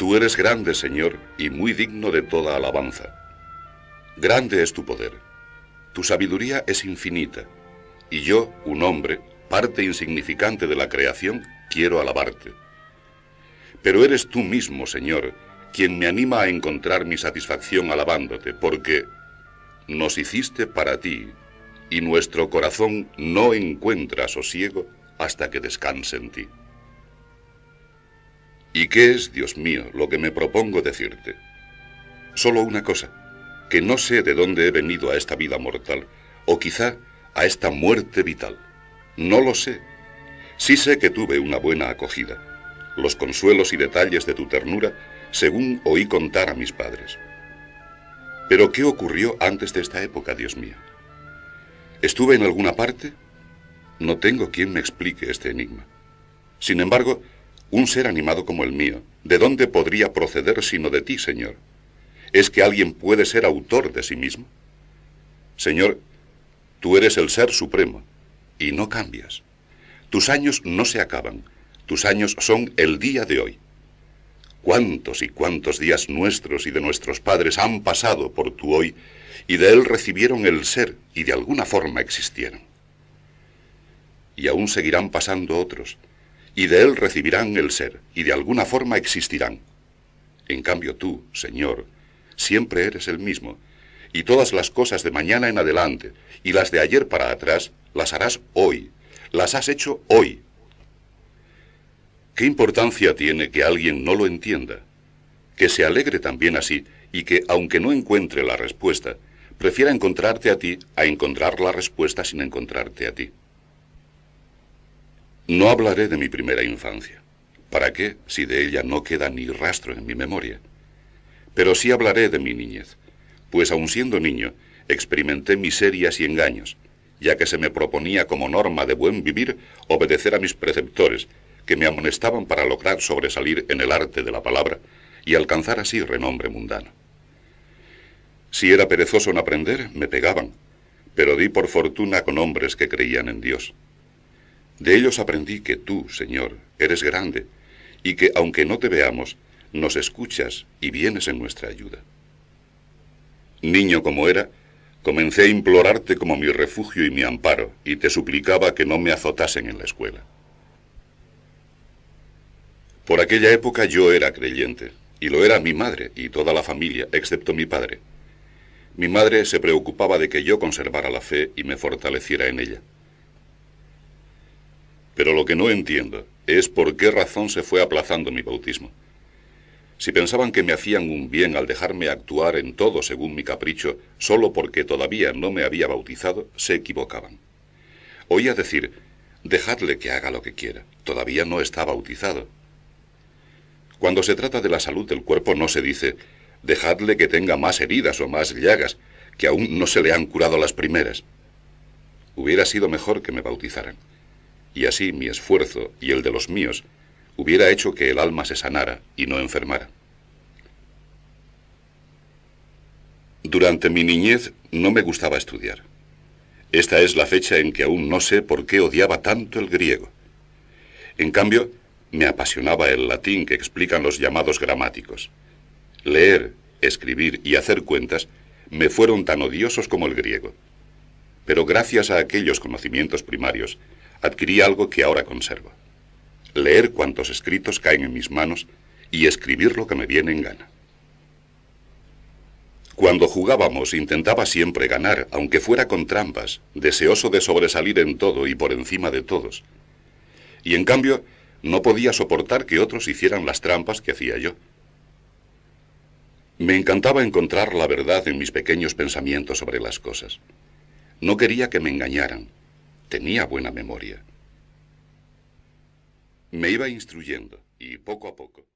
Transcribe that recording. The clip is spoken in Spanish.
Tú eres grande, Señor, y muy digno de toda alabanza. Grande es tu poder. Tu sabiduría es infinita. Y yo, un hombre, parte insignificante de la creación, quiero alabarte. Pero eres tú mismo, Señor, quien me anima a encontrar mi satisfacción alabándote, porque nos hiciste para ti, y nuestro corazón no encuentra sosiego hasta que descanse en ti. ¿Y qué es, Dios mío, lo que me propongo decirte? Solo una cosa, que no sé de dónde he venido a esta vida mortal, o quizá a esta muerte vital. No lo sé. Sí sé que tuve una buena acogida, los consuelos y detalles de tu ternura, según oí contar a mis padres. Pero ¿qué ocurrió antes de esta época, Dios mío? ¿Estuve en alguna parte? No tengo quien me explique este enigma. Sin embargo, un ser animado como el mío, ¿de dónde podría proceder sino de ti, Señor? ¿Es que alguien puede ser autor de sí mismo? Señor, tú eres el ser supremo y no cambias. Tus años no se acaban, tus años son el día de hoy. ¿Cuántos y cuántos días nuestros y de nuestros padres han pasado por tu hoy y de él recibieron el ser y de alguna forma existieron? Y aún seguirán pasando otros y de él recibirán el ser, y de alguna forma existirán. En cambio tú, Señor, siempre eres el mismo, y todas las cosas de mañana en adelante, y las de ayer para atrás, las harás hoy, las has hecho hoy. ¿Qué importancia tiene que alguien no lo entienda? Que se alegre también así, y que, aunque no encuentre la respuesta, prefiera encontrarte a ti a encontrar la respuesta sin encontrarte a ti. No hablaré de mi primera infancia. ¿Para qué si de ella no queda ni rastro en mi memoria? Pero sí hablaré de mi niñez, pues aun siendo niño, experimenté miserias y engaños, ya que se me proponía como norma de buen vivir obedecer a mis preceptores, que me amonestaban para lograr sobresalir en el arte de la palabra y alcanzar así renombre mundano. Si era perezoso en aprender, me pegaban, pero di por fortuna con hombres que creían en Dios de ellos aprendí que tú, Señor, eres grande, y que aunque no te veamos, nos escuchas y vienes en nuestra ayuda. Niño como era, comencé a implorarte como mi refugio y mi amparo, y te suplicaba que no me azotasen en la escuela. Por aquella época yo era creyente, y lo era mi madre y toda la familia, excepto mi padre. Mi madre se preocupaba de que yo conservara la fe y me fortaleciera en ella. Pero lo que no entiendo es por qué razón se fue aplazando mi bautismo. Si pensaban que me hacían un bien al dejarme actuar en todo según mi capricho, solo porque todavía no me había bautizado, se equivocaban. Oía decir, dejadle que haga lo que quiera, todavía no está bautizado. Cuando se trata de la salud del cuerpo no se dice, dejadle que tenga más heridas o más llagas, que aún no se le han curado las primeras. Hubiera sido mejor que me bautizaran y así mi esfuerzo y el de los míos hubiera hecho que el alma se sanara y no enfermara. Durante mi niñez no me gustaba estudiar. Esta es la fecha en que aún no sé por qué odiaba tanto el griego. En cambio, me apasionaba el latín que explican los llamados gramáticos. Leer, escribir y hacer cuentas me fueron tan odiosos como el griego. Pero gracias a aquellos conocimientos primarios, adquirí algo que ahora conservo. Leer cuantos escritos caen en mis manos y escribir lo que me viene en gana. Cuando jugábamos intentaba siempre ganar, aunque fuera con trampas, deseoso de sobresalir en todo y por encima de todos. Y en cambio, no podía soportar que otros hicieran las trampas que hacía yo. Me encantaba encontrar la verdad en mis pequeños pensamientos sobre las cosas. No quería que me engañaran, Tenía buena memoria. Me iba instruyendo y poco a poco.